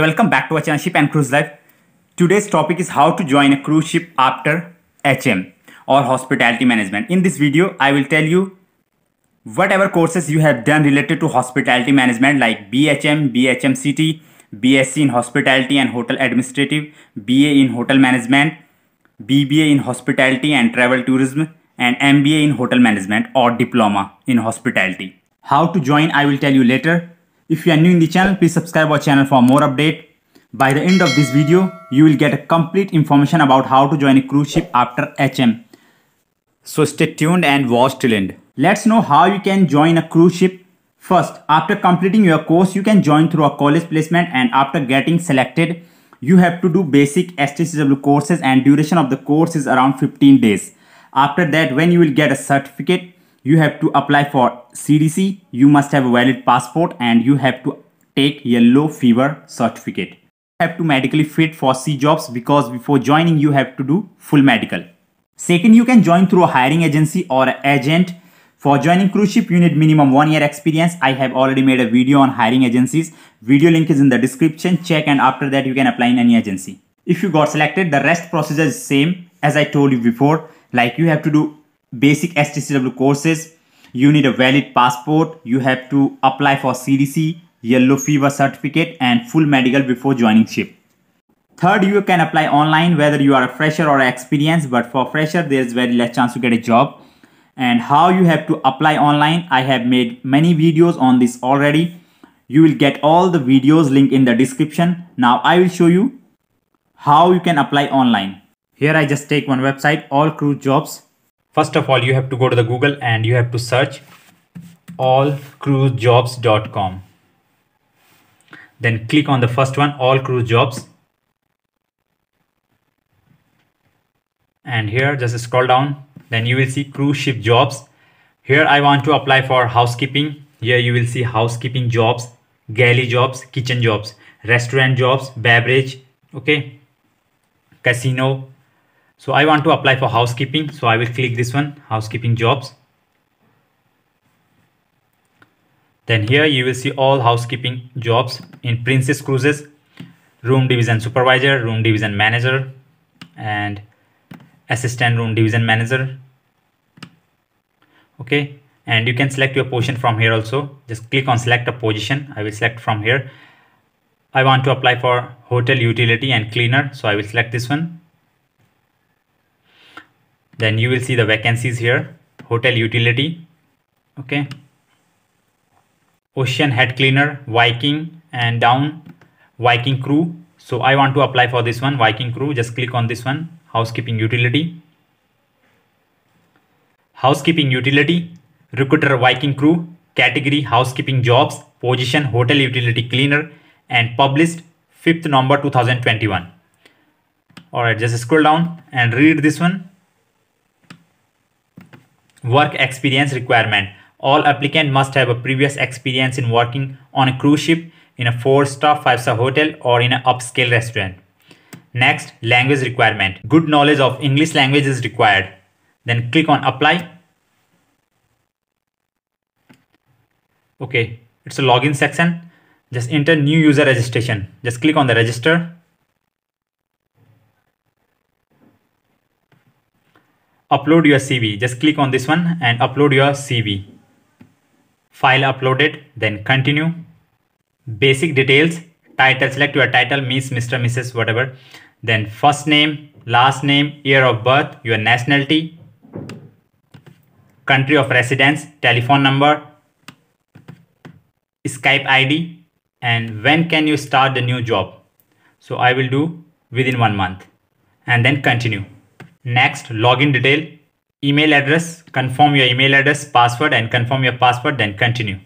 Welcome back to our channel Ship and Cruise Life. Today's topic is how to join a cruise ship after HM or hospitality management. In this video, I will tell you whatever courses you have done related to hospitality management like BHM, BHMCT, BSc in hospitality and hotel administrative, BA in hotel management, BBA in hospitality and travel tourism and MBA in hotel management or diploma in hospitality. How to join I will tell you later if you are new in the channel, please subscribe our channel for more update. By the end of this video, you will get a complete information about how to join a cruise ship after HM. So stay tuned and watch till end. Let's know how you can join a cruise ship. First, after completing your course, you can join through a college placement and after getting selected, you have to do basic STCW courses and duration of the course is around 15 days. After that, when you will get a certificate, you have to apply for CDC, you must have a valid passport and you have to take yellow fever certificate. You have to medically fit for C jobs because before joining you have to do full medical. Second, you can join through a hiring agency or agent. For joining cruise ship, you need minimum one year experience. I have already made a video on hiring agencies. Video link is in the description. Check and after that you can apply in any agency. If you got selected, the rest procedure is same as I told you before. Like you have to do basic STCW courses. You need a valid passport. You have to apply for CDC, yellow fever certificate and full medical before joining ship. Third, you can apply online whether you are a fresher or experienced, but for fresher, there's very less chance to get a job. And how you have to apply online, I have made many videos on this already. You will get all the videos link in the description. Now I will show you how you can apply online. Here I just take one website, all crew jobs. First of all, you have to go to the Google and you have to search allcruisejobs.com. Then click on the first one, all cruise jobs. And here just scroll down. Then you will see cruise ship jobs. Here I want to apply for housekeeping. Here you will see housekeeping jobs, galley jobs, kitchen jobs, restaurant jobs, beverage, okay, casino, so I want to apply for housekeeping. So I will click this one housekeeping jobs. Then here you will see all housekeeping jobs in Princess Cruises, room division supervisor, room division manager, and assistant room division manager. Okay. And you can select your position from here also. Just click on select a position. I will select from here. I want to apply for hotel utility and cleaner. So I will select this one then you will see the vacancies here hotel utility okay ocean head cleaner viking and down viking crew so i want to apply for this one viking crew just click on this one housekeeping utility housekeeping utility recruiter viking crew category housekeeping jobs position hotel utility cleaner and published 5th number 2021 all right just scroll down and read this one Work experience requirement. All applicant must have a previous experience in working on a cruise ship, in a four-star, five-star hotel or in an upscale restaurant. Next, language requirement. Good knowledge of English language is required. Then click on apply. Okay, it's a login section. Just enter new user registration. Just click on the register. upload your CV. Just click on this one and upload your CV. File uploaded, then continue. Basic details, title, select your title, Miss, Mr, Mrs, whatever. Then first name, last name, year of birth, your nationality, country of residence, telephone number, Skype ID, and when can you start the new job. So I will do within one month and then continue. Next, login detail, email address, confirm your email address, password and confirm your password, then continue.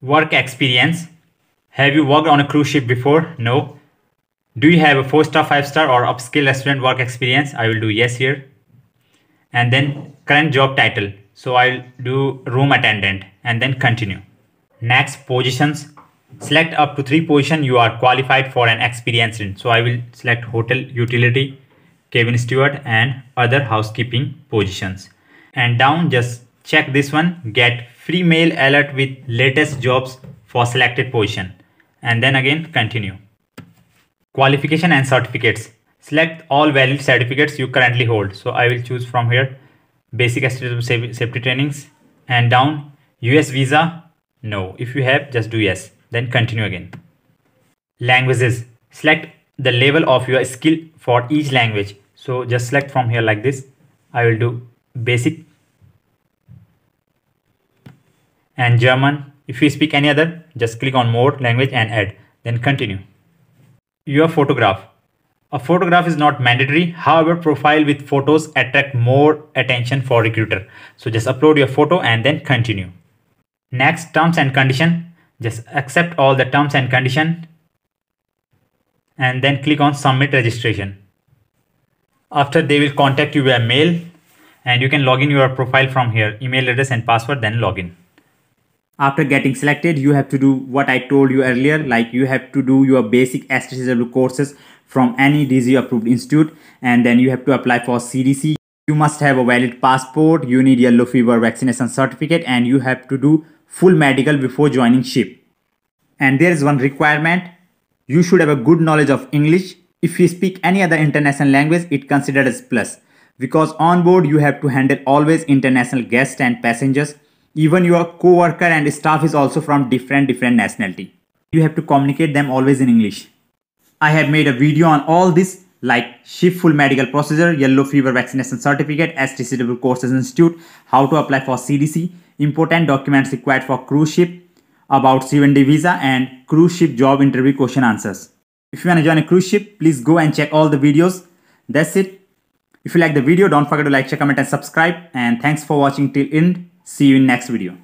Work experience. Have you worked on a cruise ship before? No. Do you have a 4 star, 5 star or upscale restaurant work experience? I will do yes here. And then current job title. So I'll do room attendant and then continue. Next positions. Select up to three position you are qualified for and experienced in. So I will select hotel utility Kevin Stewart and other housekeeping positions. And down just check this one get free mail alert with latest jobs for selected position and then again continue. Qualification and certificates. Select all valid certificates you currently hold. So I will choose from here basic safety trainings and down US visa. No, if you have just do yes. Then continue again. Languages. Select the level of your skill for each language so just select from here like this i will do basic and german if you speak any other just click on more language and add then continue your photograph a photograph is not mandatory however profile with photos attract more attention for recruiter so just upload your photo and then continue next terms and condition just accept all the terms and condition and then click on submit registration after they will contact you via mail and you can log in your profile from here, email address and password, then login. After getting selected, you have to do what I told you earlier, like you have to do your basic STCW courses from any DZ approved institute and then you have to apply for CDC. You must have a valid passport, you need yellow fever vaccination certificate and you have to do full medical before joining SHIP. And there is one requirement, you should have a good knowledge of English if you speak any other international language, it considered as plus because on board you have to handle always international guests and passengers. Even your co-worker and staff is also from different different nationality. You have to communicate them always in English. I have made a video on all this like full Medical Procedure, Yellow Fever Vaccination Certificate, STCW Courses Institute, how to apply for CDC, important documents required for cruise ship, about seven visa and cruise ship job interview question answers. If you want to join a cruise ship, please go and check all the videos. That's it. If you like the video, don't forget to like, share, comment and subscribe. And thanks for watching till end. See you in next video.